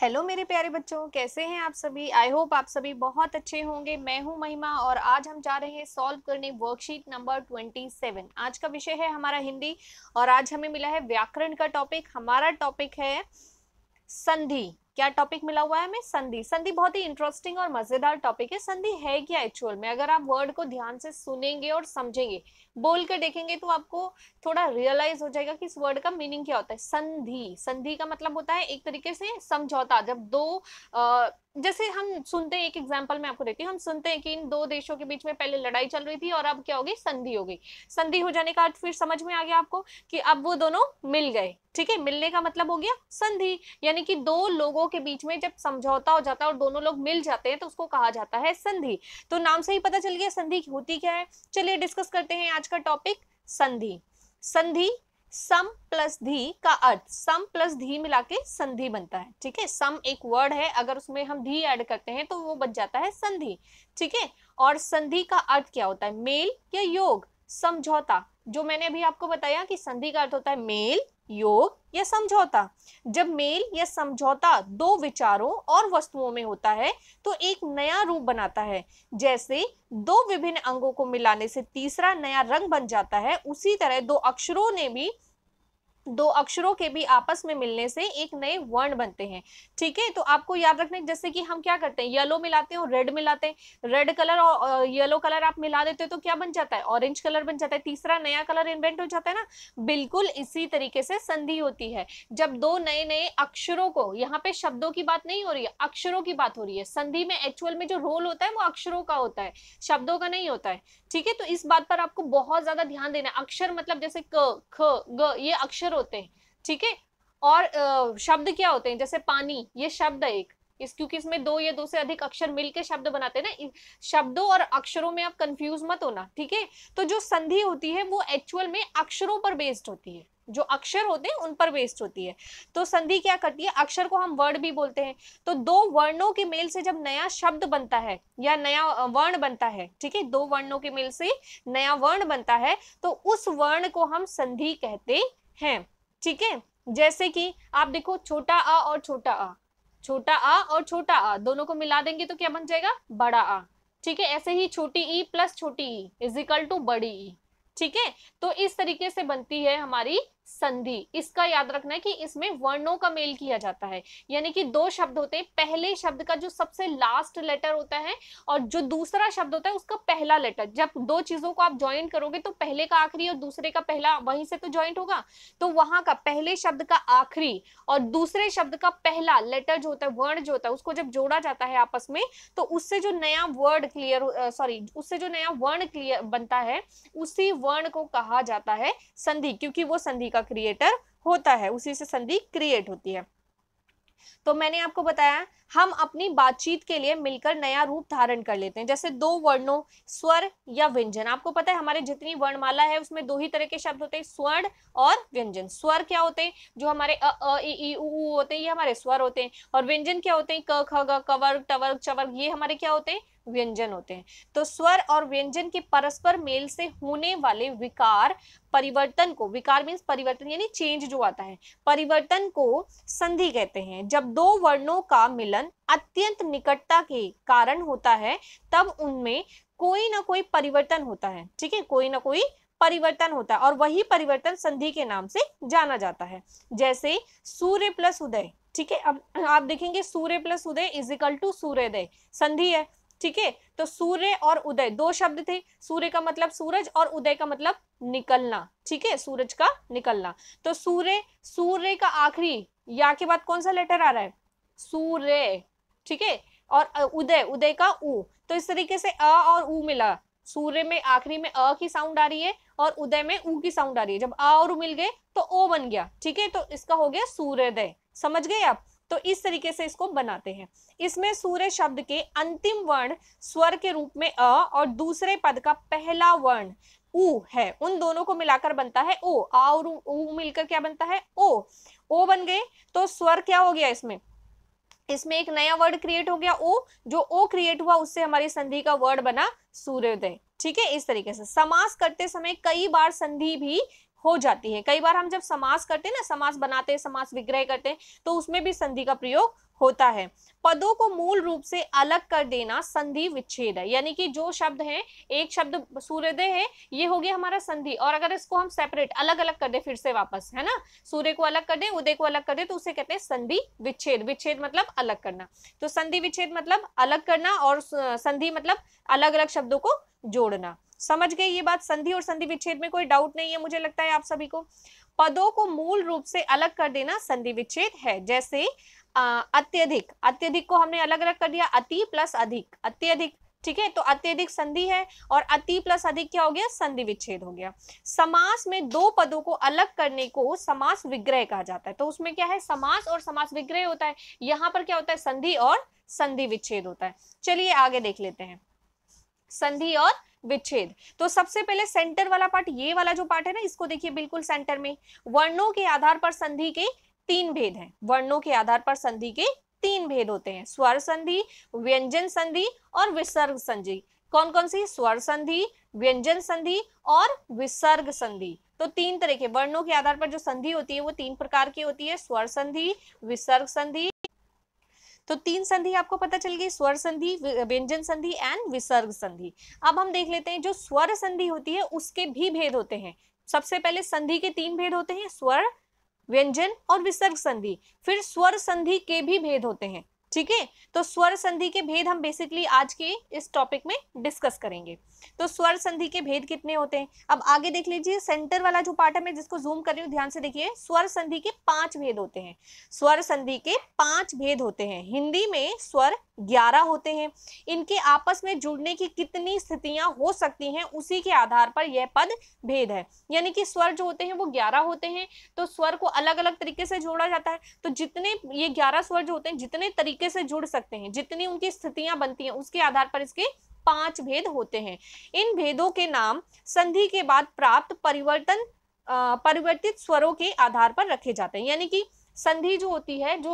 hello मेरे प्यारे बच्चों कैसे हैं आप सभी आई होप आप सभी बहुत अच्छे होंगे मैं हूं महिमा और आज हम जा रहे हैं सॉल्व करने वर्कशीट नंबर 27 आज का विषय है हमारा हिंदी और आज हमें मिला है व्याकरण का टॉपिक हमारा टॉपिक है संधि क्या टॉपिक मिला हुआ है हमें संधि संधि बहुत ही इंटरेस्टिंग और मजेदार टॉपिक है संधि है क्या एक्चुअल में अगर आप वर्ड को ध्यान से सुनेंगे और समझेंगे बोल कर देखेंगे तो आपको थोड़ा रियलाइज हो जाएगा कि इस वर्ड का मीनिंग क्या होता है संधि संधि का मतलब होता है एक तरीके से समझौता जब दो आ, जैसे हम सुनते हैं एक एग्जाम्पल मैं आपको देती हूँ हम सुनते हैं कि इन दो देशों के बीच में पहले लड़ाई चल रही थी और अब क्या होगी संधि हो गई संधि हो जाने का अर्थ फिर समझ में आ गया आपको कि अब वो दोनों मिल गए ठीक है मिलने का मतलब हो गया संधि यानी कि दो लोगों के बीच में जब समझौता हो जाता है और दोनों लोग मिल जाते हैं तो उसको कहा जाता है संधि तो नाम से ही पता चल गया संधि होती क्या है चलिए डिस्कस करते हैं आज का टॉपिक संधि संधि सम प्लस धी का अर्थ सम प्लस धी मिला के संधि बनता है ठीक है सम एक वर्ड है अगर उसमें हम धी ऐड करते हैं तो वो बन जाता है संधि ठीक है और संधि का अर्थ क्या होता है मेल या योग समझौता जो मैंने अभी आपको बताया कि संधि का अर्थ होता है मेल योग या समझौता जब मेल या समझौता दो विचारों और वस्तुओं में होता है तो एक नया रूप बनाता है जैसे दो विभिन्न अंगों को मिलाने से तीसरा नया रंग बन जाता है उसी तरह दो अक्षरों ने भी दो अक्षरों के भी आपस में मिलने से एक नए वर्ण बनते हैं ठीक है तो आपको याद रखना है जैसे कि हम क्या करते हैं येलो मिलाते हैं और रेड मिलाते हैं रेड कलर और येलो कलर आप मिला देते हो तो क्या बन जाता है ऑरेंज कलर बन जाता है तीसरा नया कलर इन्वेंट हो जाता है ना बिल्कुल इसी तरीके से संधि होती है जब दो नए नए अक्षरों को यहाँ पे शब्दों की बात नहीं हो रही है अक्षरों की बात हो रही है संधि में एक्चुअल में जो रोल होता है वो अक्षरों का होता है शब्दों का नहीं होता है ठीक है तो इस बात पर आपको बहुत ज्यादा ध्यान देना अक्षर मतलब जैसे क ख ग ये अक्षर होते हैं ठीक है और शब्द क्या होते हैं जैसे पानी ये शब्द है एक इस क्योंकि इसमें दो या दो से अधिक अक्षर मिलके शब्द बनाते हैं ना शब्दों और अक्षरों में आप कंफ्यूज मत होना ठीक है तो जो संधि होती है वो एक्चुअल में अक्षरों पर बेस्ड होती है जो अक्षर होते हैं उन पर बेस्ड होती है तो संधि क्या करती है अक्षर को हम वर्ड भी बोलते हैं तो दो वर्णों के मेल से जब नया शब्द बनता है या नया वर्ण बनता है ठीक है दो वर्णों के मेल से नया वर्ण बनता है तो उस वर्ण को हम संधि कहते हैं ठीक है जैसे कि आप देखो छोटा आ और छोटा आ छोटा आ और छोटा आ दोनों को मिला देंगे तो क्या बन जाएगा बड़ा आ ठीक है ऐसे ही छोटी ई प्लस छोटी ई इजिकल टू बड़ी ई ठीक है तो इस तरीके से बनती है हमारी संधि इसका याद रखना है कि इसमें वर्णों का मेल किया जाता है यानी कि दो शब्द होते हैं पहले शब्द का जो सबसे लास्ट लेटर होता है और जो दूसरा शब्द होता है उसका पहला लेटर जब दो चीजों को आप ज्वाइंट करोगे तो पहले का आखिरी और दूसरे का पहला वहीं से तो ज्वाइंट होगा तो वहां का पहले शब्द का आखिरी और दूसरे शब्द का पहला लेटर जो होता है वर्ण जो होता है उसको जब जोड़ा जाता है आपस में तो उससे जो नया वर्ड क्लियर सॉरी उससे जो नया वर्ण क्लियर बनता है उसी वर्ण को कहा जाता है संधि क्योंकि वो संधि का क्रिएटर होता है उसी से संधि क्रिएट होती है तो मैंने आपको बताया हम अपनी बातचीत के लिए मिलकर नया रूप धारण कर लेते हैं जैसे दो वर्णों स्वर या व्यंजन आपको पता है हमारे जितनी वर्णमाला है उसमें दो ही तरह के शब्द होते हैं स्वर्ण और व्यंजन स्वर क्या होते हैं जो हमारे अ अ ई ई उ होते हैं ये हमारे स्वर होते हैं और व्यंजन क्या होते हैं क ख ग कवर्ग टवर्ग चवर्ग ये हमारे क्या होते हैं व्यंजन होते हैं तो स्वर और व्यंजन के परस्पर मेल से होने वाले विकार परिवर्तन को विकार मीन्स परिवर्तन यानी चेंज जो आता है परिवर्तन को संधि कहते हैं जब दो वर्णों का मिलन अत्यंत निकटता के कारण होता है तब उनमें कोई ना कोई परिवर्तन होता है ठीक है कोई ना कोई परिवर्तन होता है और वही परिवर्तन संधि के नाम से जाना जाता है जैसे सूर्य प्लस उदय ठीक है अब आप देखेंगे सूर्य प्लस उदय इज इक्वल टू सूर्योदय संधि है ठीक है तो सूर्य और उदय दो शब्द थे सूर्य का मतलब सूरज और उदय का मतलब निकलना ठीक है सूरज का निकलना तो सूर्य सूर्य का आखिरी या के बाद कौन सा लेटर आ रहा है सूर्य ठीक है और उदय उदय का उ तो इस तरीके से अ और उ मिला सूर्य में आखिरी में अ की साउंड आ रही है और उदय में ऊ की साउंड आ रही है जब अ और उ मिल गए तो ओ बन गया ठीक है तो इसका हो गया सूर्योदय समझ गए आप तो इस तरीके से इसको बनाते हैं इसमें सूर्य शब्द के अंतिम वर्ण स्वर के रूप में अ और दूसरे पद का पहला वर्ण उ है उन दोनों को मिलाकर बनता है ओ आ और उ मिलकर क्या बनता है ओ ओ बन गए तो स्वर क्या हो गया इसमें इसमें एक नया वर्ड क्रिएट हो गया ओ जो ओ क्रिएट हुआ उससे हमारी संधि का वर्ड बना सूर्योदय ठीक है इस तरीके से समास करते समय कई बार संधि भी हो जाती है कई बार हम जब समास करते हैं ना समास बनाते हैं समास विग्रह करते हैं तो उसमें भी संधि का प्रयोग होता है पदों को मूल रूप से अलग कर देना संधि विच्छेद है यानी कि जो शब्द है एक शब्द सूर्योदय है ये हो गया हमारा संधि और अगर इसको हम सेपरेट अलग अलग कर दे फिर से वापस है ना सूर्य को अलग कर दे उदय को अलग कर दे तो उसे कहते हैं संधि विच्छेद विच्छेद मतलब अलग करना तो संधि विच्छेद मतलब अलग करना और संधि मतलब अलग अलग शब्दों को जोड़ना समझ गए ये बात संधि और संधि विच्छेद में कोई डाउट नहीं है मुझे लगता है आप सभी को पदों को मूल रूप से अलग कर देना संधि विच्छेद है जैसे अत्यधिक अत्यधिक को हमने अलग अलग कर दिया अति प्लस अधिक अत्यधिक ठीक है तो अत्यधिक संधि है और अति प्लस अधिक क्या हो गया संधि विच्छेद हो गया समास में दो पदों को अलग करने को समास विग्रह कहा जाता है तो उसमें क्या है समास और समास विग्रह होता है यहाँ पर क्या होता है संधि और संधि विच्छेद होता है चलिए आगे देख लेते हैं संधि और विच्छेद तो सबसे पहले सेंटर वाला पार्ट ये वाला जो पार्ट है ना इसको देखिए बिल्कुल सेंटर में वर्णों के आधार पर संधि के तीन भेद हैं वर्णों के आधार पर संधि के तीन भेद होते हैं स्वर संधि व्यंजन संधि और विसर्ग संधि कौन कौन सी स्वर संधि व्यंजन संधि और विसर्ग संधि तो तीन तरह के वर्णों के आधार पर जो संधि होती है वो तीन प्रकार की होती है स्वर संधि विसर्ग संधि तो तीन संधि आपको पता चल गई स्वर संधि व्यंजन संधि एंड विसर्ग संधि अब हम देख लेते हैं जो स्वर संधि होती है उसके भी भेद होते हैं सबसे पहले संधि के तीन भेद होते हैं स्वर व्यंजन और विसर्ग संधि फिर स्वर संधि के भी भेद होते हैं ठीक है तो स्वर संधि के भेद हम बेसिकली आज के इस टॉपिक में डिस्कस करेंगे तो स्वर संधि के भेद कितने होते हैं अब आगे देख लीजिए सेंटर वाला जो पार्ट है मैं जिसको जूम कर रही हूँ ध्यान से देखिए स्वर संधि के पांच भेद होते हैं स्वर संधि के पांच भेद होते हैं हिंदी में स्वर ग्यारह होते हैं इनके आपस में जुड़ने की कितनी स्थितियां हो सकती हैं उसी के आधार पर यह पद भेद है यानी कि स्वर जो होते हैं वो ग्यारह होते हैं तो स्वर को अलग अलग तरीके से जोड़ा जाता है तो जितने ये ग्यारह स्वर जो होते हैं जितने तरीके से जुड़ सकते हैं जितनी उनकी स्थितियां बनती हैं उसके आधार पर इसके पांच भेद होते हैं इन भेदों के नाम संधि के बाद प्राप्त परिवर्तन परिवर्तित स्वरों के आधार पर रखे जाते हैं यानी कि संधि जो होती है जो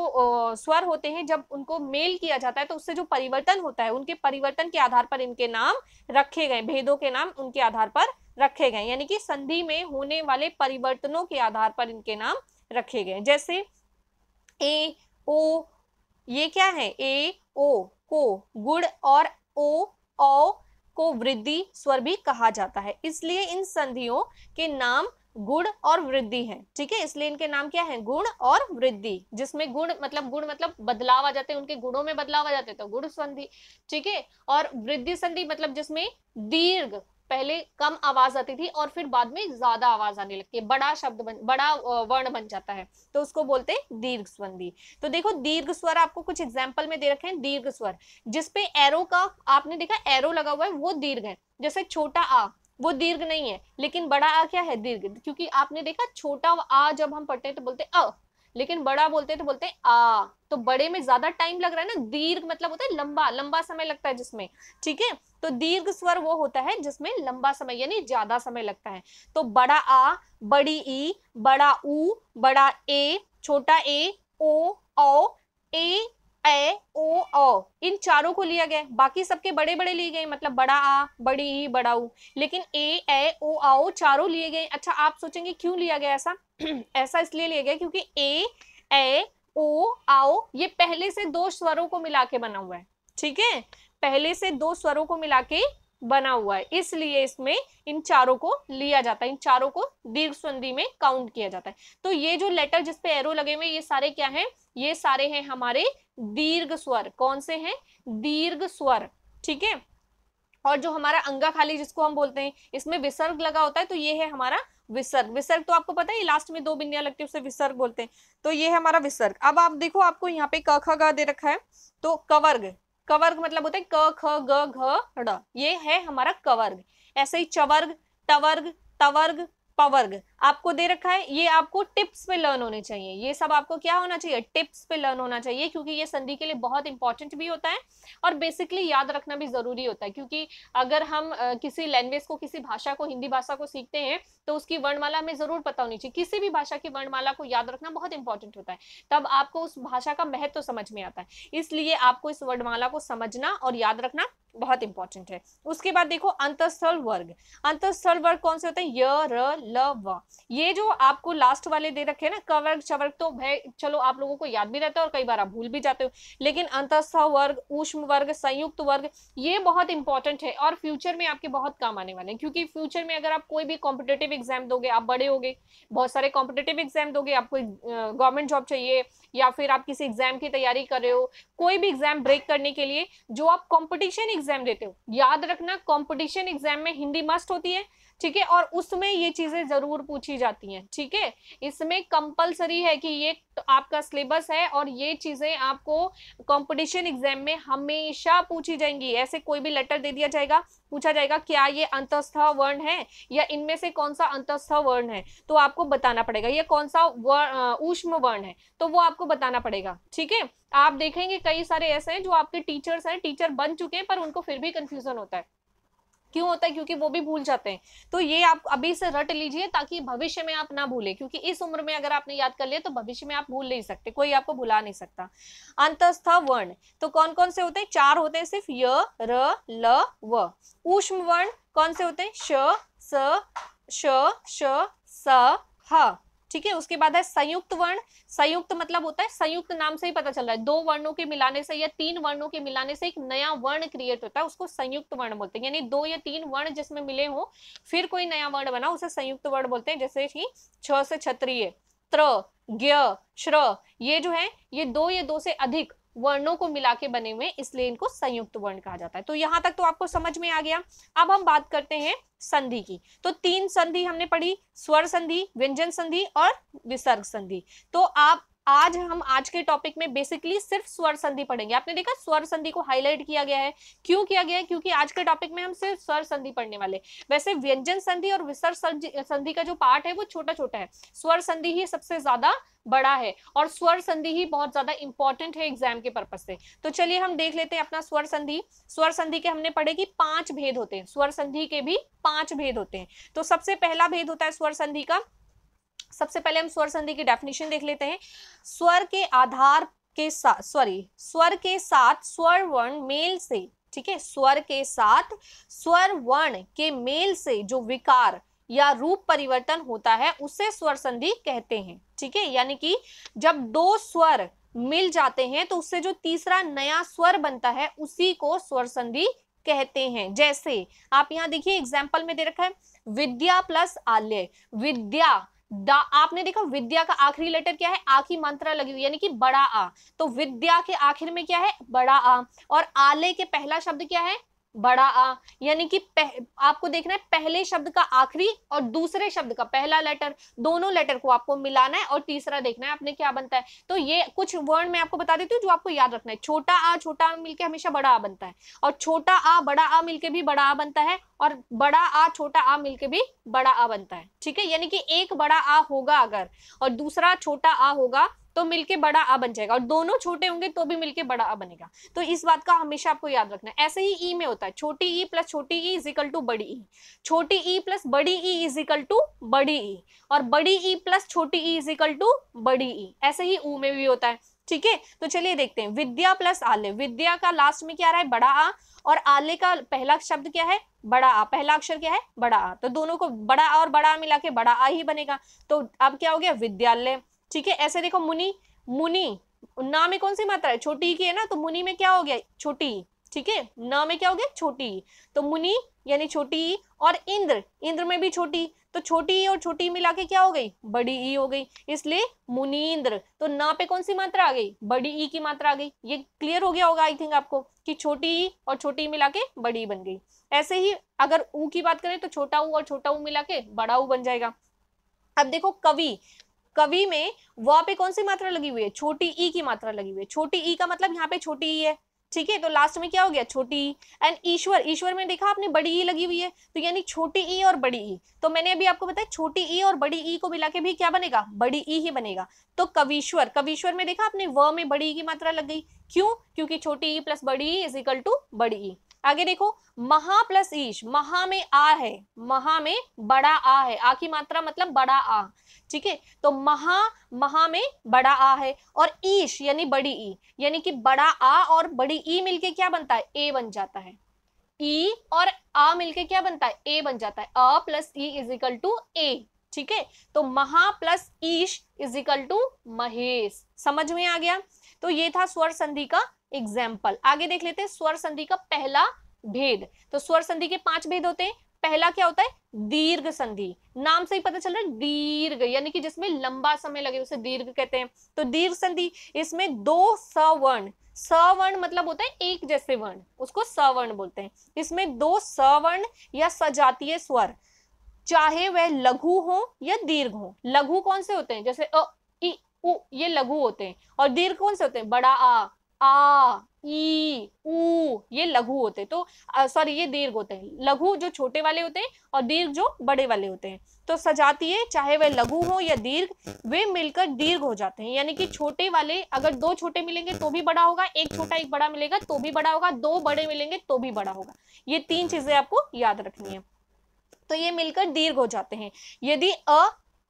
स्वर होते हैं जब उनको मेल किया जाता है तो उससे जो परिवर्तन होता है उनके परिवर्तन के आधार पर इनके नाम रखे गए भेदों के नाम उनके आधार पर रखे गए यानी कि संधि में होने वाले परिवर्तनों के आधार पर इनके नाम रखे गए जैसे ए ओ ये क्या है ए ओ को गुड़ और ओ औ को वृद्धि स्वर भी कहा जाता है इसलिए इन संधियों के नाम गुण और वृद्धि है ठीक है इसलिए इनके नाम क्या है गुण और वृद्धि जिसमें गुण मतलब गुण मतलब बदलाव आ जाते हैं उनके गुणों में बदलाव आ जाते हैं तो गुण संधि ठीक है और वृद्धि संधि मतलब जिसमें दीर्घ पहले कम आवाज आती थी और फिर बाद में ज्यादा आवाज आने लगती है बड़ा शब्द बन बड़ा वर्ण बन जाता है तो उसको बोलते हैं दीर्घ स्वंदी तो देखो दीर्घ स्वर आपको कुछ एग्जाम्पल में दे रखे हैं दीर्घ स्वर जिसपे एरो का आपने देखा एरो लगा हुआ है वो दीर्घ है जैसे छोटा आ वो दीर्घ नहीं है लेकिन बड़ा आ क्या है दीर्घ क्योंकि आपने देखा छोटा आ जब हम पढ़ते हैं तो बोलते अ लेकिन बड़ा बोलते तो बोलते आ तो बड़े में ज्यादा टाइम लग रहा है ना दीर्घ मतलब होता है लंबा लंबा समय लगता है जिसमें ठीक है तो दीर्घ स्वर वो होता है जिसमें लंबा समय यानी ज्यादा समय लगता है तो बड़ा आ बड़ी ई बड़ा उ बड़ा ए छोटा ए ओ औ ए ए ओ औ इन चारों को लिया गया बाकी सबके बड़े बड़े लिए गए मतलब बड़ा आ बड़ी ई बड़ा ऊ लेकिन ए ए ओ आओ चारों लिए गए अच्छा आप सोचेंगे क्यों लिया गया ऐसा ऐसा इसलिए लिया गया क्योंकि ए ए ओ आओ ये पहले से दो स्वरों को मिला के बना हुआ है ठीक है पहले से दो स्वरों को मिला के बना हुआ है इसलिए इसमें इन चारों को लिया जाता है इन चारों को दीर्घ संधि में काउंट किया जाता है तो ये जो लेटर जिसपे एरो लगे हुए ये सारे क्या हैं ये सारे हैं हमारे दीर्घ स्वर कौन से हैं दीर्घ स्वर ठीक है और जो हमारा अंगा खाली जिसको हम बोलते हैं इसमें विसर्ग लगा होता है तो ये है हमारा विसर्ग विसर्ग तो आपको पता है लास्ट में दो बिंदियां लगती है उसे विसर्ग बोलते हैं तो ये है हमारा विसर्ग अब आप देखो आपको यहाँ पे क ख ग दे रखा है तो कवर्ग कवर्ग मतलब होते क ख ग घ ये है हमारा कवर्ग ऐसे ही चवर्ग टवर्ग तवर्ग पवर्ग आपको दे रखा है ये आपको टिप्स पे लर्न होने चाहिए ये सब आपको क्या होना चाहिए टिप्स पे लर्न होना चाहिए क्योंकि ये संधि के लिए बहुत इंपॉर्टेंट भी होता है और बेसिकली याद रखना भी ज़रूरी होता है क्योंकि अगर हम किसी लैंग्वेज को किसी भाषा को हिंदी भाषा को सीखते हैं तो उसकी वर्णमाला हमें ज़रूर पता होनी चाहिए किसी भी भाषा की वर्णमाला को याद रखना बहुत इंपॉर्टेंट होता है तब आपको उस भाषा का महत्व तो समझ में आता है इसलिए आपको इस वर्णमाला को समझना और याद रखना बहुत इंपॉर्टेंट है उसके बाद देखो अंतस्थल वर्ग अंतस्थल वर्ग कौन से होते हैं य र ल व ये जो आपको लास्ट वाले दे रखे ना कवर्ग चवर्ग तो भय चलो आप लोगों को याद भी रहता है और कई बार आप भूल भी जाते हो लेकिन अंतस्थ वर्ग ऊष्म वर्ग संयुक्त वर्ग ये बहुत इंपॉर्टेंट है और फ्यूचर में आपके बहुत काम आने वाले हैं क्योंकि फ्यूचर में अगर आप कोई भी कॉम्पिटेटिव एग्जाम दोगे आप बड़े हो बहुत सारे कॉम्पिटेटिव एग्जाम दोगे आपको गवर्नमेंट जॉब चाहिए या फिर आप किसी एग्जाम की तैयारी कर रहे हो कोई भी एग्जाम ब्रेक करने के लिए जो आप कॉम्पिटिशन एग्जाम देते हो याद रखना कॉम्पिटिशन एग्जाम में हिंदी मस्ट होती है ठीक है और उसमें ये चीजें जरूर पूछी जाती हैं ठीक है इसमें कंपलसरी है कि ये तो आपका सिलेबस है और ये चीजें आपको कंपटीशन एग्जाम में हमेशा पूछी जाएंगी ऐसे कोई भी लेटर दे दिया जाएगा पूछा जाएगा क्या ये अंतस्थ वर्ण है या इनमें से कौन सा अंतस्थ वर्ण है तो आपको बताना पड़ेगा यह कौन सा ऊष्म वर्ण है तो वो आपको बताना पड़ेगा ठीक है आप देखेंगे कई सारे ऐसे हैं जो आपके टीचर्स हैं टीचर बन चुके हैं पर उनको फिर भी कंफ्यूजन होता है क्यों होता है क्योंकि वो भी भूल जाते हैं तो ये आप अभी से रट लीजिए ताकि भविष्य में आप ना भूलें क्योंकि इस उम्र में अगर आपने याद कर लिया तो भविष्य में आप भूल नहीं सकते कोई आपको भुला नहीं सकता अंतस्थ वर्ण तो कौन कौन से होते हैं चार होते हैं सिर्फ य र ल व ऊष्म वर्ण कौन से होते हैं श स श श स ह ठीक है उसके बाद है संयुक्त वर्ण संयुक्त मतलब होता है संयुक्त नाम से ही पता चल रहा है दो वर्णों के मिलाने से या तीन वर्णों के मिलाने से एक नया वर्ण क्रिएट होता है उसको संयुक्त वर्ण बोलते हैं यानी दो या तीन वर्ण जिसमें मिले हो फिर कोई नया वर्ण बना उसे संयुक्त वर्ण बोलते हैं जैसे कि छ से क्षत्रिय त्र ज्ञ श्र ये जो है ये दो या दो से अधिक वर्णों को मिला के बने हुए इसलिए इनको संयुक्त वर्ण कहा जाता है तो यहाँ तक तो आपको समझ में आ गया अब हम बात करते हैं संधि की तो तीन संधि हमने पढ़ी स्वर संधि व्यंजन संधि और विसर्ग संधि तो आप आज हम आज के टॉपिक में बेसिकली सिर्फ स्वर संधि पढ़ेंगे आपने देखा स्वर संधि को हाईलाइट किया गया है क्यों किया गया है क्योंकि आज के टॉपिक में हम सिर्फ स्वर संधि पढ़ने वाले वैसे व्यंजन संधि और विसर संधि का जो पार्ट है वो छोटा छोटा है स्वर संधि ही सबसे ज्यादा बड़ा है और स्वर संधि ही बहुत ज्यादा इंपॉर्टेंट है एग्जाम के पर्पज से तो चलिए हम देख लेते हैं अपना स्वर संधि स्वर संधि के हमने पढ़े कि पांच भेद होते हैं स्वर संधि के भी पांच भेद होते हैं तो सबसे पहला भेद होता है स्वर संधि का सबसे पहले हम स्वर संधि की डेफिनेशन देख लेते हैं स्वर के आधार के साथ सॉरी स्वर के साथ स्वर वर्ण मेल से ठीक है स्वर के साथ स्वर वर्ण के मेल से जो विकार या रूप परिवर्तन होता है उसे स्वर संधि कहते हैं ठीक है यानी कि जब दो स्वर मिल जाते हैं तो उससे जो तीसरा नया स्वर बनता है उसी को स्वर संधि कहते हैं जैसे आप यहाँ देखिए एग्जाम्पल में दे रखा है विद्या प्लस आलय विद्या आपने देखा विद्या का आखिरी लेटर क्या है आ की मात्रा लगी हुई यानी कि बड़ा आ तो विद्या के आखिर में क्या है बड़ा आ और आले के पहला शब्द क्या है बड़ा आ यानी कि आपको देखना है पहले शब्द का आखिरी और दूसरे शब्द का पहला लेटर दोनों लेटर को आपको मिलाना है और तीसरा देखना है आपने क्या बनता है तो ये कुछ वर्ड मैं आपको बता देती हूँ जो आपको याद रखना है छोटा आ छोटा आ मिलके हमेशा बड़ा आ बनता है और छोटा आ बड़ा आ मिलके भी बड़ा आ बनता है और बड़ा आ छोटा आ मिलके भी बड़ा आ बनता है ठीक है यानी कि एक बड़ा आ होगा अगर और दूसरा छोटा आ होगा तो मिलके बड़ा आ बन जाएगा और दोनों छोटे होंगे तो भी मिलके बड़ा आ बनेगा तो इस बात का हमेशा आपको याद रखना है ऐसे ही ई में होता है छोटी ई प्लस छोटी ई इज टू बड़ी ई छोटी ई प्लस बड़ी ई इजिकल टू बड़ी ई और बड़ी ई प्लस छोटी ई इज टू बड़ी ई ऐसे ही ऊ में भी होता है ठीक है तो चलिए देखते हैं विद्या प्लस आले विद्या का लास्ट में क्या रहा है बड़ा आ और आले का पहला शब्द क्या है बड़ा आ पहला अक्षर क्या है बड़ा आ तो दोनों को बड़ा आ और बड़ा आ मिला के बड़ा आ ही बनेगा तो अब क्या हो गया विद्यालय ठीक है ऐसे देखो मुनि मुनि ना में कौन सी मात्रा है छोटी की है ना तो मुनि में क्या हो गया छोटी ठीक है न में क्या हो गया छोटी तो मुनि यानी छोटी और इंद्र इंद्र में भी छोटी तो छोटी और छोटी मिला के क्या हो गई बड़ी ई हो गई इसलिए मुनि इंद्र तो ना पे कौन सी मात्रा आ गई बड़ी ई की मात्रा आ गई ये क्लियर हो गया होगा आई थिंक आपको कि छोटी ई और छोटी मिला के बड़ी बन गई ऐसे ही अगर ऊ की बात करें तो छोटा ऊ और छोटा ऊ मिला के बड़ा ऊ बन जाएगा अब देखो कवि कवि में व पे कौन सी मात्रा लगी हुई है छोटी ई की मात्रा लगी हुई है छोटी ई का मतलब यहाँ पे छोटी ई है ठीक है तो लास्ट में क्या हो गया छोटी ई एंड ईश्वर ईश्वर में देखा आपने बड़ी ई लगी हुई है तो यानी छोटी ई और बड़ी ई तो मैंने अभी आपको बताया छोटी ई और बड़ी ई को मिला के भी क्या बनेगा बड़ी ई ही बनेगा तो कवीश्वर कवीश्वर में देखा आपने व में बड़ी ई की मात्रा लग गई क्यों क्योंकि छोटी ई प्लस बड़ी ई इज इक्वल टू बड़ी ई आगे देखो महा प्लस ईश महा में आ है महा में बड़ा आ है आ की मात्रा मतलब बड़ा आ ठीक है तो महा महा में बड़ा आ है और ईश यानी बड़ी ई यानी कि बड़ा आ और बड़ी ई मिलके क्या बनता है ए बन जाता है ई और आ मिलके क्या बनता है ए बन जाता है अ प्लस ई इज इक्वल टू ए ठीक है तो महा प्लस ईश इज इक्वल टू महेश समझ में आ गया तो ये था स्वर संधि का एग्जाम्पल आगे देख लेते हैं स्वर संधि का पहला भेद तो स्वर संधि के पांच भेद होते हैं पहला क्या होता है दीर्घ संधि नाम से ही पता चल रहा है दीर्घ यानी कि जिसमें लंबा समय लगे उसे दीर्घ कहते हैं तो दीर्घ संधि इसमें दो सवर्ण सवर्ण मतलब होता है एक जैसे वर्ण उसको सवर्ण बोलते हैं इसमें दो सवर्ण या सजातीय स्वर चाहे वह लघु हो या दीर्घ हो लघु कौन से होते हैं जैसे अ इ उ ये लघु होते हैं और दीर्घ कौन से होते हैं बड़ा आ ई ऊ ये लघु होते हैं तो सॉरी ये दीर्घ होते हैं लघु जो छोटे वाले होते हैं और दीर्घ जो बड़े वाले होते हैं तो सजातीय चाहे वह लघु हो या दीर्घ वे मिलकर दीर्घ हो जाते हैं यानी कि छोटे वाले अगर दो छोटे मिलेंगे तो भी बड़ा होगा एक छोटा एक बड़ा मिलेगा तो भी बड़ा होगा दो बड़े मिलेंगे तो भी बड़ा होगा ये तीन चीजें आपको याद रखनी है तो ये मिलकर दीर्घ हो जाते हैं यदि अ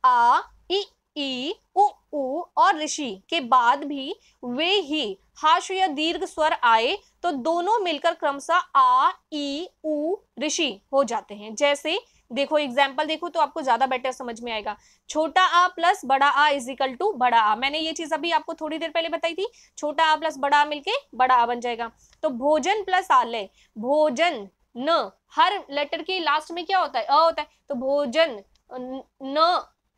आ ई ई उ, उ और ऋषि के बाद भी वे ही हाश्व या दीर्घ स्वर आए तो दोनों मिलकर क्रमशः आ ई उ ऋषि हो जाते हैं जैसे देखो एग्जाम्पल देखो तो आपको ज्यादा बेटर समझ में आएगा छोटा आ प्लस बड़ा आ इज इक्वल टू बड़ा आ मैंने ये चीज अभी आपको थोड़ी देर पहले बताई थी छोटा आ प्लस बड़ा आ मिलके बड़ा आ बन जाएगा तो भोजन प्लस आलय भोजन न हर लेटर के लास्ट में क्या होता है अ होता है तो भोजन न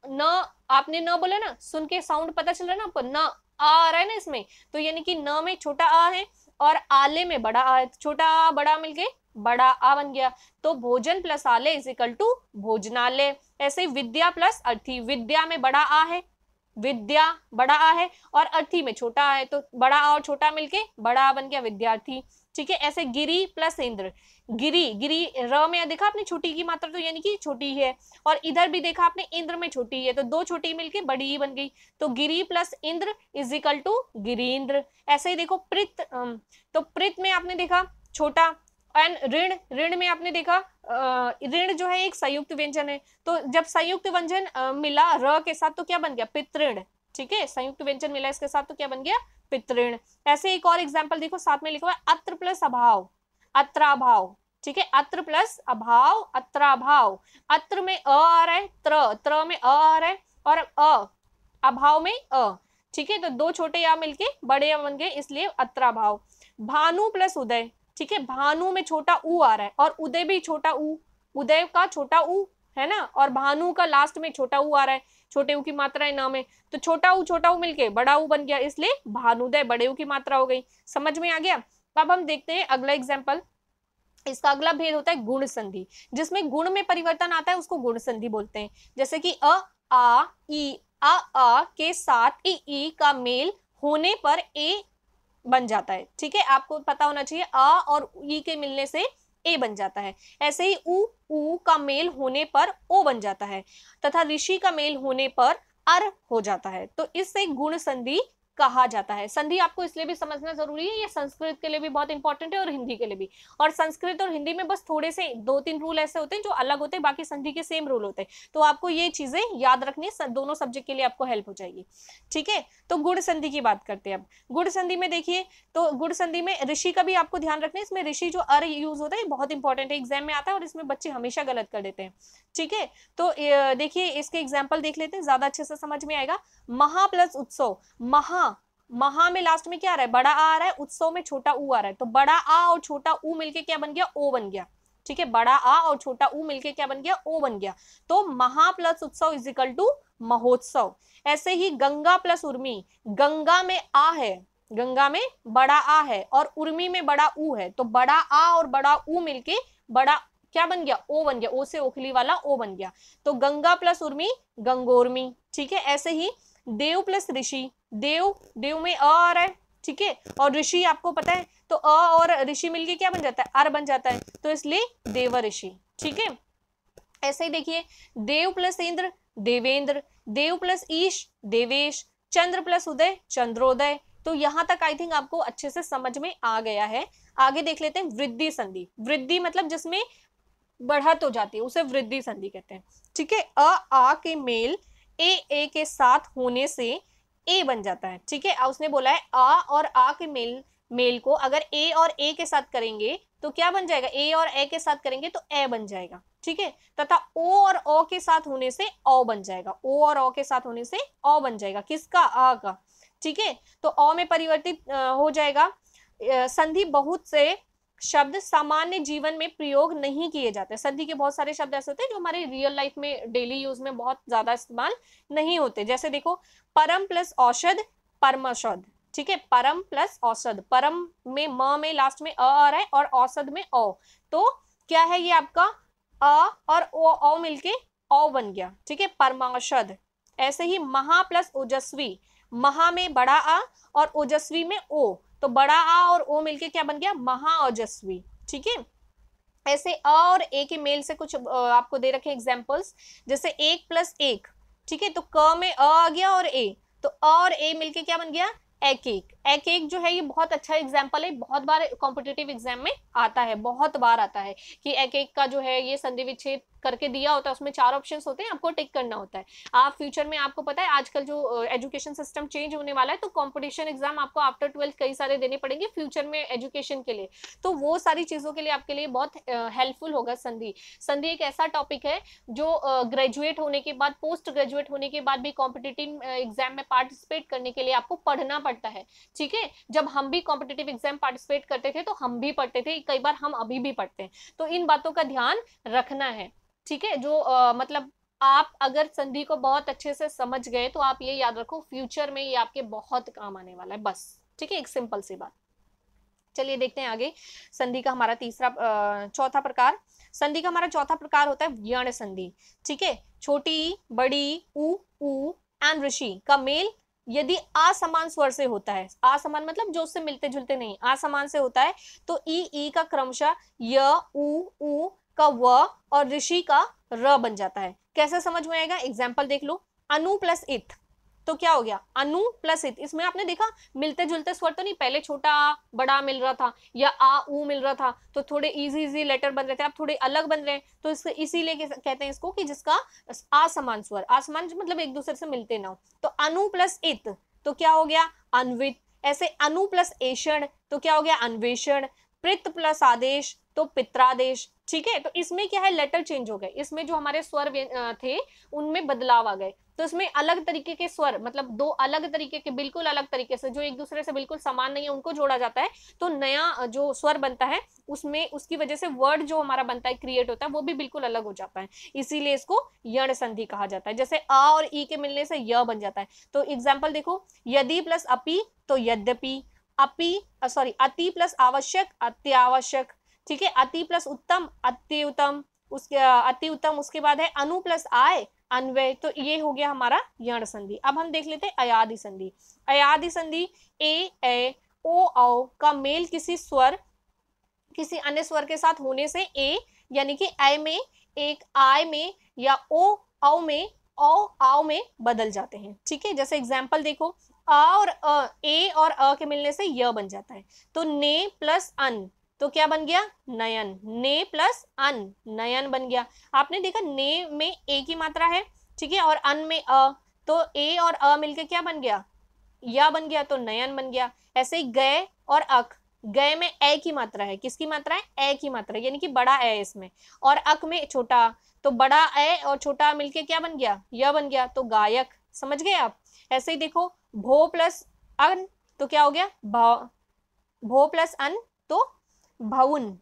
न आपने न बोला ना सुन के साउंड पता चल रहा है ना आपको न आ आ रहा है ना इसमें तो यानी कि न में छोटा आ है और आले में बड़ा आ है तो छोटा आ बड़ा मिलके बड़ा आ बन गया तो भोजन प्लस आले इज इक्वल टू भोजनालय ऐसे विद्या प्लस अर्थी विद्या में बड़ा आ है विद्या बड़ा आ है और अर्थी में छोटा आ है तो बड़ा आ और छोटा मिलके बड़ा आ बन गया विद्यार्थी ठीक है ऐसे गिरी प्लस इंद्र गिरी गिरी र में देखा आपने छोटी की मात्रा तो यानी कि छोटी है और इधर भी देखा आपने इंद्र में छोटी है तो दो छोटी मिलके बड़ी ही बन गई तो गिरी प्लस इंद्र इज इक्वल टू गिरीन्द्र ऐसे ही देखो प्रित तो प्रित में आपने देखा छोटा एंड ऋण ऋण में आपने देखा ऋण जो है एक संयुक्त व्यंजन है तो जब संयुक्त व्यंजन मिला र के साथ तो क्या बन गया पितृण ठीक है संयुक्त व्यंजन मिला इसके साथ तो क्या बन गया पितृण ऐसे एक और एग्जाम्पल देखो साथ में लिखा हुआ है अत्र प्लस अभाव अत्राभाव ठीक है अत्र प्लस अभाव अत्राभाव अत्र में अ आ रहा है त्र त्र में अ आ रहा है और अ अभाव में अ ठीक है तो दो छोटे या मिलके बड़े या बन गए इसलिए अत्राभाव भानु प्लस उदय ठीक है भानु में छोटा ऊ आ रहा है और उदय भी छोटा ऊ उदय का छोटा ऊ है ना और भानु का लास्ट में छोटा ऊ आ रहा है छोटे ऊ की मात्रा है नाम है तो छोटा ऊ छोटा ऊ मिलके बड़ा ऊ बन गया इसलिए भानुदय बड़े ऊ की मात्रा हो गई समझ में आ गया तो अब हम देखते हैं अगला एग्जाम्पल इसका अगला भेद होता है गुण संधि जिसमें गुण में परिवर्तन आता है उसको गुण संधि बोलते हैं जैसे कि अ आ ई आ आ के साथ ई ई का मेल होने पर ए बन जाता है ठीक है आपको पता होना चाहिए अ और ई के मिलने से ए बन जाता है ऐसे ही ऊ ऊ का मेल होने पर ओ बन जाता है तथा ऋषि का मेल होने पर अर हो जाता है तो इससे गुण संधि कहा जाता है संधि आपको इसलिए भी समझना जरूरी है ये संस्कृत के लिए भी बहुत इंपॉर्टेंट है और हिंदी के लिए भी और संस्कृत और हिंदी में बस थोड़े से दो तीन रूल ऐसे होते हैं जो अलग होते हैं बाकी संधि के सेम रूल होते हैं तो आपको ये चीजें याद रखनी दोनों सब्जेक्ट के लिए आपको हेल्प हो जाएगी ठीक है तो गुड़ संधि की बात करते हैं अब गुड़ संधि में देखिए तो गुड़ संधि में ऋषि का भी आपको ध्यान रखना है इसमें ऋषि जो अर यूज होता है बहुत इंपॉर्टेंट है एग्जाम में आता है और इसमें बच्चे हमेशा गलत कर देते हैं ठीक है तो देखिए इसके एग्जाम्पल देख लेते हैं ज्यादा अच्छे से समझ में आएगा महा प्लस उत्सव महा महा में लास्ट में क्या आ रहा है बड़ा आ आ रहा है उत्सव में छोटा ऊ आ रहा है तो बड़ा आ और छोटा ऊ मिलके क्या बन गया ओ बन गया ठीक है बड़ा आ और छोटा ऊ मिलके क्या बन गया ओ बन गया तो महा प्लस उत्सव इज इक्वल टू महोत्सव ऐसे ही गंगा प्लस उर्मी गंगा में आ है गंगा में बड़ा आ है और उर्मी में बड़ा ऊ है तो बड़ा आ और बड़ा ऊ मिलके बड़ा क्या बन गया ओ बन गया ओ से ओखली वाला ओ बन गया तो गंगा प्लस उर्मी गंगोर्मी ठीक है ऐसे ही देव प्लस ऋषि देव देव में अ आ रहा है ठीक है और ऋषि आपको पता है तो अ और ऋषि मिलके क्या बन जाता है अर बन जाता है तो इसलिए देव ऋषि ठीक है ऐसे ही देखिए देव प्लस इंद्र देवेंद्र देव प्लस ईश देवेश चंद्र प्लस उदय चंद्रोदय तो यहाँ तक आई थिंक आपको अच्छे से समझ में आ गया है आगे देख लेते हैं वृद्धि संधि वृद्धि मतलब जिसमें बढ़त हो जाती है उसे वृद्धि संधि कहते हैं ठीक है अ आ के मेल ए ए के साथ होने से ए बन जाता है ठीक है उसने बोला है आ और आ के मेल मेल को अगर ए और ए के साथ करेंगे तो क्या बन जाएगा ए और ए के साथ करेंगे तो ए बन जाएगा ठीक है तथा ओ और ओ के साथ होने से ओ बन जाएगा ओ और ओ के साथ होने से ओ बन जाएगा किसका आ का ठीक है तो ओ में परिवर्तित हो जाएगा संधि बहुत से शब्द सामान्य जीवन में प्रयोग नहीं किए जाते सदी के बहुत सारे शब्द ऐसे होते हैं जो हमारे रियल लाइफ में डेली यूज में बहुत ज्यादा इस्तेमाल नहीं होते जैसे देखो परम प्लस औषध परम औषध ठीक है परम प्लस औषध परम में म में लास्ट में अ आ रहा है और औषध में औ तो क्या है ये आपका अ और ओ ओ मिलके औ बन गया ठीक है परमाषद ऐसे ही महा प्लस ओजस्वी महा में बड़ा आ और ओजस्वी में ओ तो बड़ा आ और ओ मिलके क्या बन गया महा ओजस्वी ठीक है ऐसे अ और ए के मेल से कुछ आपको दे रखे एग्जाम्पल्स जैसे एक प्लस एक ठीक है तो क में अ आ गया और ए तो अ और ए मिलके क्या बन गया एक एक एक एक जो है ये बहुत अच्छा एग्जाम्पल है बहुत बार कॉम्पिटेटिव एग्जाम में आता है बहुत बार आता है कि एक एक का जो है ये संधि विच्छेद करके दिया होता है उसमें चार ऑप्शन होते हैं आपको टिक करना होता है आप फ्यूचर में आपको पता है आजकल जो एजुकेशन सिस्टम चेंज होने वाला है तो कॉम्पिटिशन एग्जाम आपको आफ्टर ट्वेल्थ कई सारे देने पड़ेंगे फ्यूचर में एजुकेशन के लिए तो वो सारी चीज़ों के लिए आपके लिए बहुत हेल्पफुल होगा संधि संधि एक ऐसा टॉपिक है जो ग्रेजुएट होने के बाद पोस्ट ग्रेजुएट होने के बाद भी कॉम्पिटेटिव एग्जाम में पार्टिसिपेट करने के लिए आपको पढ़ना पड़ता है ठीक है जब हम भी कॉम्पिटेटिव एग्जाम पार्टिसिपेट करते थे तो हम भी पढ़ते थे कई बार हम अभी भी पढ़ते हैं तो इन बातों का ध्यान रखना है ठीक है जो आ, मतलब आप अगर संधि को बहुत अच्छे से समझ गए तो आप ये याद रखो फ्यूचर में ये आपके बहुत काम आने वाला है बस ठीक है एक सिंपल सी बात चलिए देखते हैं आगे संधि का हमारा तीसरा चौथा प्रकार संधि का हमारा चौथा प्रकार होता है व्यण संधि ठीक है छोटी बड़ी उ ऊ ऋषि का मेल यदि असमान स्वर से होता है असमान मतलब जो उससे मिलते जुलते नहीं असमान से होता है तो ई ई का क्रमशः य उ उ का व और ऋषि का र बन जाता है कैसे समझ में आएगा एग्जाम्पल देख लो अनु प्लस इथ तो क्या हो गया अनु प्लस इत इसमें आपने देखा मिलते जुलते स्वर तो नहीं पहले छोटा आ बड़ा मिल रहा था या आ ऊ मिल रहा था तो थोड़े इजी इजी लेटर बन रहे थे आप थोड़े अलग बन रहे हैं तो इसके इसीलिए कहते हैं इसको कि जिसका आसमान स्वर आसमान मतलब एक दूसरे से मिलते ना हो तो अनु प्लस इत तो क्या हो गया अन्वित ऐसे अनु प्लस एषण तो क्या हो गया अन्वेषण प्रित प्लस आदेश तो पित्रादेश ठीक है तो इसमें क्या है लेटर चेंज हो गए इसमें जो हमारे स्वर थे उनमें बदलाव आ गए तो इसमें अलग तरीके के स्वर मतलब दो अलग तरीके के बिल्कुल अलग तरीके से जो एक दूसरे से बिल्कुल समान नहीं है उनको जोड़ा जाता है तो नया जो स्वर बनता है उसमें उसकी वजह से वर्ड जो हमारा बनता है क्रिएट होता है वो भी बिल्कुल अलग हो जाता है इसीलिए इसको यण संधि कहा जाता है जैसे अ और ई के मिलने से य बन जाता है तो एग्जाम्पल देखो यदि प्लस अपी तो यद्यपि अपी सॉरी अति प्लस आवश्यक अत्यावश्यक ठीक है अति प्लस उत्तम अत्युत्तम उसके अति उत्तम उसके बाद है अनु प्लस आय अन्वय तो ये हो गया हमारा यण संधि अब हम देख लेते हैं अयाधि संधि अयाधि संधि ए ए ओ औ का मेल किसी स्वर किसी अन्य स्वर के साथ होने से ए यानी कि ए में एक आय में या ओ औ में औ आओ में बदल जाते हैं ठीक है जैसे एग्जाम्पल देखो आ और अ ए और अ के मिलने से य बन जाता है तो ने प्लस अन तो क्या बन गया नयन ने प्लस अन नयन बन गया आपने देखा ने में ए की मात्रा है ठीक है और अन में अ तो ए और अ मिलके क्या बन गया या बन गया तो नयन बन गया ऐसे ही गय और अक गय में ए की मात्रा है किसकी मात्रा है ए की मात्रा यानी कि बड़ा ए इसमें और अक में छोटा तो बड़ा ए और छोटा मिलके क्या बन गया यह बन गया तो गायक समझ गए आप ऐसे ही देखो भो प्लस अन तो क्या हो गया भो प्लस अन तो भवन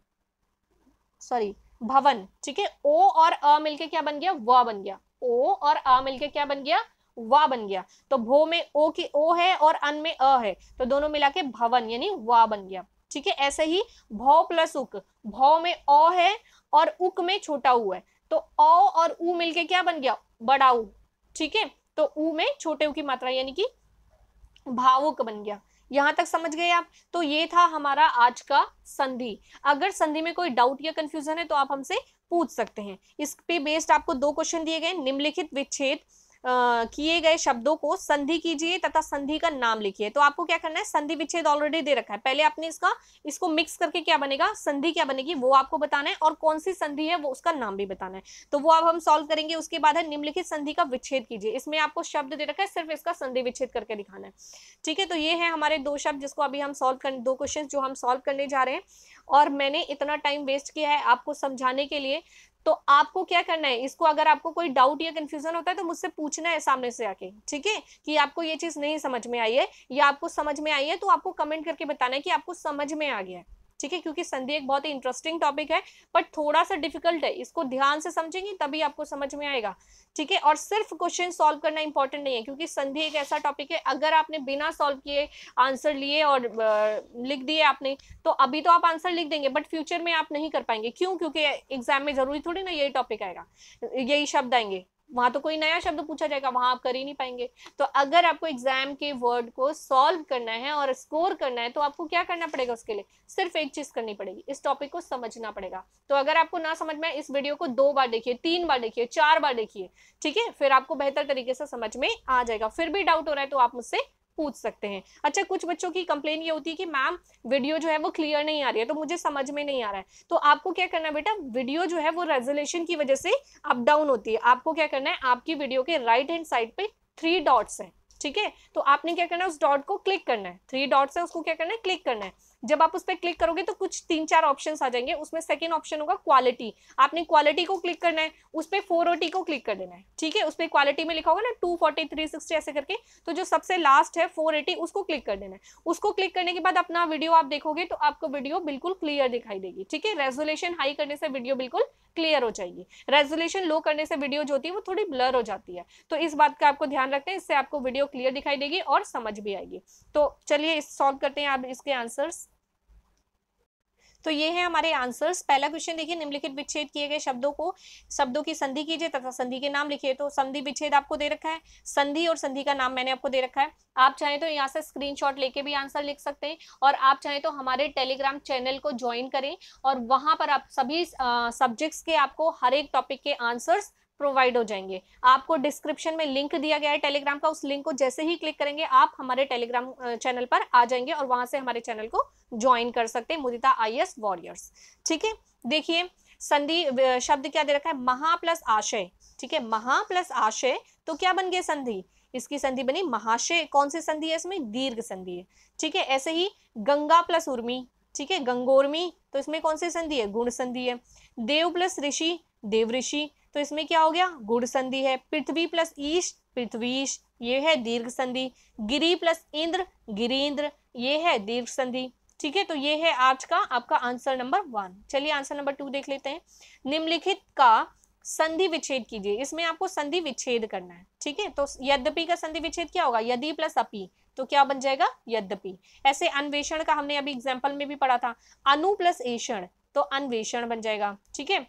सॉरी भवन ठीक है ओ और अ मिलके क्या बन गया व बन गया ओ और अ मिलके क्या बन गया वा बन गया तो भो में ओ की ओ है और अन में अ है तो दोनों मिला के भवन यानी वा बन गया ठीक है ऐसे ही भौ प्लस उक भव में अ है और उक में छोटा उ है तो अ और उ मिलके क्या बन गया बड़ा उ ठीक है तो उ में छोटे उ की मात्रा यानी कि भावुक बन गया यहाँ तक समझ गए आप तो ये था हमारा आज का संधि अगर संधि में कोई डाउट या कंफ्यूजन है तो आप हमसे पूछ सकते हैं इस पे बेस्ड आपको दो क्वेश्चन दिए गए निम्नलिखित विच्छेद किए गए शब्दों को संधि कीजिए तथा संधि का नाम लिखिए तो आपको क्या करना है संधि विच्छेद ऑलरेडी दे रखा है पहले आपने इसका इसको मिक्स करके क्या बनेगा संधि क्या बनेगी वो आपको बताना है और कौन सी संधि है वो उसका नाम भी बताना है तो वो अब हम सॉल्व करेंगे उसके बाद है निम्नलिखित संधि का विच्छेद कीजिए इसमें आपको शब्द दे रखा है सिर्फ इसका संधि विच्छेद करके दिखाना है ठीक है तो ये है हमारे दो शब्द जिसको अभी हम सोल्व कर दो क्वेश्चन जो हम सोल्व करने जा रहे हैं और मैंने इतना टाइम वेस्ट किया है आपको समझाने के लिए तो आपको क्या करना है इसको अगर आपको कोई डाउट या कंफ्यूजन होता है तो मुझसे पूछना है सामने से आके ठीक है कि आपको ये चीज नहीं समझ में आई है या आपको समझ में आई है तो आपको कमेंट करके बताना है कि आपको समझ में आ गया है ठीक है क्योंकि संधि एक बहुत ही इंटरेस्टिंग टॉपिक है बट थोड़ा सा डिफिकल्ट है इसको ध्यान से समझेंगे तभी आपको समझ में आएगा ठीक है और सिर्फ क्वेश्चन सॉल्व करना इंपॉर्टेंट नहीं है क्योंकि संधि एक ऐसा टॉपिक है अगर आपने बिना सॉल्व किए आंसर लिए और लिख दिए आपने तो अभी तो आप आंसर लिख देंगे बट फ्यूचर में आप नहीं कर पाएंगे क्यों क्योंकि एग्जाम में जरूरी थोड़ी ना यही टॉपिक आएगा यही शब्द आएंगे वहां तो कोई नया शब्द पूछा जाएगा वहां आप कर ही नहीं पाएंगे तो अगर आपको एग्जाम के वर्ड को सॉल्व करना है और स्कोर करना है तो आपको क्या करना पड़ेगा उसके लिए सिर्फ एक चीज करनी पड़ेगी इस टॉपिक को समझना पड़ेगा तो अगर आपको ना समझ में इस वीडियो को दो बार देखिए तीन बार देखिए चार बार देखिए ठीक है फिर आपको बेहतर तरीके से समझ में आ जाएगा फिर भी डाउट हो रहा है तो आप मुझसे पूछ सकते हैं अच्छा कुछ बच्चों की कंप्लेन ये होती है कि मैम वीडियो जो है वो क्लियर नहीं आ रही है तो मुझे समझ में नहीं आ रहा है तो आपको क्या करना है बेटा वीडियो जो है वो रेजोल्यूशन की वजह से अप डाउन होती है आपको क्या करना है आपकी वीडियो के राइट हैंड साइड पे थ्री डॉट्स हैं ठीक है तो आपने क्या करना है उस डॉट को क्लिक करना है थ्री डॉट्स है उसको क्या करना है क्लिक करना है जब आप उस पर क्लिक करोगे तो कुछ तीन चार ऑप्शन आ जाएंगे उसमें सेकेंड ऑप्शन होगा क्वालिटी आपने क्वालिटी को क्लिक करना है उस पर फोर को क्लिक कर देना है ठीक है उस पर क्वालिटी में लिखा होगा ना टू फोर्टी थ्री सिक्सटी ऐसे करके तो जो सबसे लास्ट है फोर एटी उसको क्लिक कर देना है उसको क्लिक करने के बाद अपना वीडियो आप देखोगे तो आपको वीडियो बिल्कुल क्लियर दिखाई देगी ठीक है रेजोल्यूशन हाई करने से वीडियो बिल्कुल क्लियर हो जाएगी रेजोल्यूशन लो करने से वीडियो जो होती है वो थोड़ी ब्लर हो जाती है तो इस बात का आपको ध्यान रखते हैं इससे आपको वीडियो क्लियर दिखाई देगी और समझ भी आएगी तो चलिए इस सॉल्व करते हैं आप इसके आंसर्स तो ये है हमारे आंसर्स पहला क्वेश्चन देखिए निम्नलिखित विच्छेद किए गए शब्दों को शब्दों की संधि कीजिए तथा संधि के नाम लिखिए तो संधि विच्छेद आपको दे रखा है संधि और संधि का नाम मैंने आपको दे रखा है आप चाहें तो यहाँ से स्क्रीनशॉट लेके भी आंसर लिख सकते हैं और आप चाहें तो हमारे टेलीग्राम चैनल को ज्वाइन करें और वहां पर आप सभी सब्जेक्ट्स के आपको हर एक टॉपिक के आंसर्स प्रोवाइड हो जाएंगे आपको डिस्क्रिप्शन में लिंक दिया गया है टेलीग्राम का उस लिंक को जैसे ही क्लिक करेंगे आप हमारे टेलीग्राम चैनल पर आ जाएंगे और वहां से हमारे चैनल को ज्वाइन कर सकते हैं मुदिता आई एस वॉरियर्स ठीक है देखिए संधि शब्द क्या दे रखा है महा प्लस आशय ठीक है महा प्लस आशय तो क्या बन गया संधि इसकी संधि बनी महाशय कौन सी संधि है इसमें दीर्घ संधि है ठीक है ऐसे ही गंगा प्लस उर्मी ठीक है गंगोर्मी तो इसमें कौन सी संधि है गुण संधि है देव प्लस ऋषि देव ऋषि तो इसमें क्या हो गया गुड़ संधि है पृथ्वी प्लस ईश पृथ्वीश ये है दीर्घ संधि गिरी प्लस इंद्र गिरीन्द्र ये है दीर्घ संधि ठीक है तो ये है आज का आपका आंसर नंबर वन चलिए आंसर नंबर टू देख लेते हैं निम्नलिखित का संधि विच्छेद कीजिए इसमें आपको संधि विच्छेद करना है ठीक है तो यद्यपि का संधि विच्छेद क्या होगा यदि प्लस अपी तो क्या बन जाएगा यद्यपि ऐसे अन्वेषण का हमने अभी एग्जाम्पल में भी पढ़ा था अनु प्लस एषण तो अन्वेषण बन जाएगा ठीक है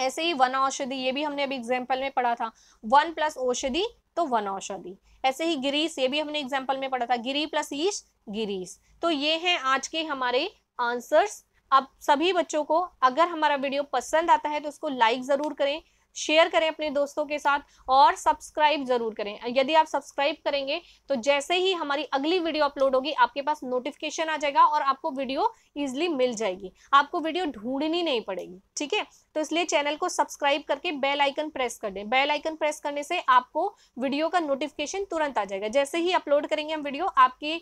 ऐसे ही वन औषधि ये भी हमने अभी एग्जाम्पल में पढ़ा था वन प्लस औषधि तो वन औषधि ऐसे ही गिरीस ये भी हमने एग्जाम्पल में पढ़ा था गिरी प्लस ईश गिरीस तो ये हैं आज के हमारे आंसर्स अब सभी बच्चों को अगर हमारा वीडियो पसंद आता है तो उसको लाइक ज़रूर करें शेयर करें अपने दोस्तों के साथ और सब्सक्राइब जरूर करें यदि आप सब्सक्राइब करेंगे तो जैसे ही हमारी अगली वीडियो अपलोड होगी आपके पास नोटिफिकेशन आ जाएगा और आपको वीडियो ईजिली मिल जाएगी आपको वीडियो ढूंढनी नहीं पड़ेगी ठीक है तो इसलिए चैनल को सब्सक्राइब करके बेल आइकन प्रेस कर दें बेल आइकन प्रेस करने से आपको वीडियो का नोटिफिकेशन तुरंत आ जाएगा जैसे ही अपलोड करेंगे हम वीडियो आपकी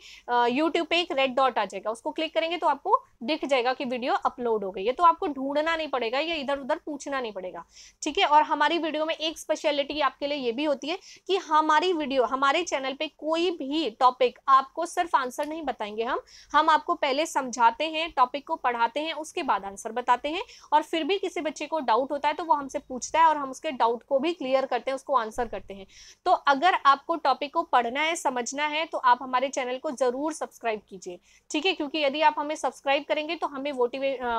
यूट्यूब पे एक रेड डॉट आ जाएगा उसको क्लिक करेंगे तो आपको दिख जाएगा कि वीडियो अपलोड हो गई है तो आपको ढूंढना नहीं पड़ेगा या इधर उधर पूछना नहीं पड़ेगा ठीक है और हमारी वीडियो में एक स्पेशलिटी आपके लिए ये भी होती है कि हमारी वीडियो हमारे चैनल पर कोई भी टॉपिक आपको सिर्फ आंसर नहीं बताएंगे हम हम आपको पहले समझाते हैं हैं टॉपिक को पढ़ाते हैं उसके बाद आंसर बताते हैं और फिर भी किसी बच्चे को डाउट होता है तो वो हमसे पूछता है और हम उसके डाउट को भी क्लियर करते हैं उसको आंसर करते हैं तो अगर आपको टॉपिक को पढ़ना है समझना है तो आप हमारे चैनल को ज़रूर सब्सक्राइब कीजिए ठीक है क्योंकि यदि आप हमें सब्सक्राइब करेंगे तो हमें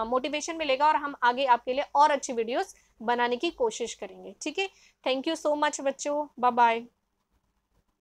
मोटिवेशन मिलेगा और हम आगे आपके लिए और अच्छी वीडियोज़ बनाने की कोशिश करेंगे ठीक है थैंक यू सो मच बच्चों बाय बाय